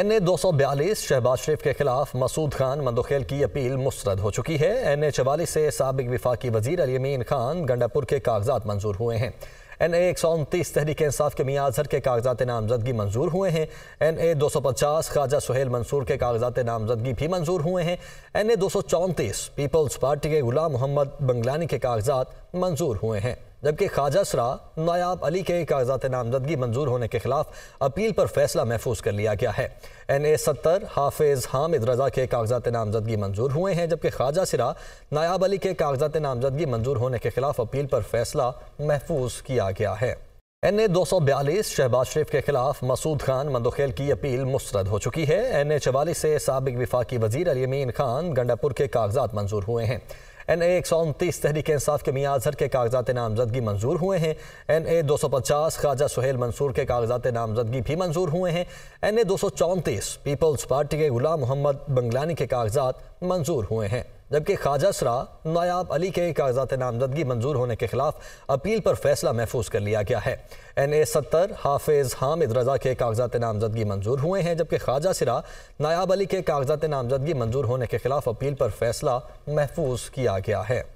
N A दो सौ बयालीस शहबाज शरीफ के खिलाफ मसूद खान मंदोखेल की अपील मुस्रद हो चुकी है एन ए चवालीस से सबक विफाकी वजीर अलयमीन खान गंडापुर के कागजात मंजूर हुए हैं एन ए एक सौ उनतीस तहरीक इंसाफ के मियाँ अजहर के कागजात नामजदगी मंजूर हुए हैं एन ए दो सौ पचास ख्वाजा सुहेल मंसूर के कागजात नामजदगी भी मंजूर हुए हैं एन ए दो सौ चौंतीस पीपल्स पार्टी के गुलाम मोहम्मद बंगलानी के कागजात मंजूर हुए हैं जबकि ख्वाजा सरा नायाब अली के कागजात नामजदगी मंजूर होने के खिलाफ अपील पर फैसला महफूज कर लिया गया है एन ए सत्तर हाफिज हामिद रजा के कागजात नामजदगी मंजूर हुए हैं जबकि ख्वाजा सरा नायाब अली के कागजात नामजदगी मंजूर होने के खिलाफ अपील पर फैसला महफूज किया गया है एन ए दो सौ बयालीस शहबाज शरीफ के खिलाफ मसूद खान मंदोखेल की अपील मुस्रद हो चुकी है एन ए चवालीस से सबक विफाकी वजीर अलीमीन खान गंडापुर के कागजात मंजूर हुए हैं एन ए एक सौ उनतीस तहरीक इंसाफ के मियाँ अजहर के कागजात नामजदगी मंजूर हुए हैं एन ए दो सौ पचास ख्वाजा सुहेल मंसूर के कागजात नामजदगी भी मंजूर हुए हैं एन ए दो सौ चौंतीस पीपल्स पार्टी के गुलाम मोहम्मद बंगलानी के कागजात मंजूर हुए हैं जबकि ख्वाजा सरा नायाब अली के कागजात नामजदगी मंजूर होने के खिलाफ अपील पर फैसला महफूज कर लिया गया है एन ए सत्तर हाफिज हामिद रजा के कागजात नामजदगी मंजूर हुए हैं जबकि ख्वाजा सरा नायाब अली के कागजात नामजदगी मंजूर होने के खिलाफ अपील पर फैसला महफूज किया गया है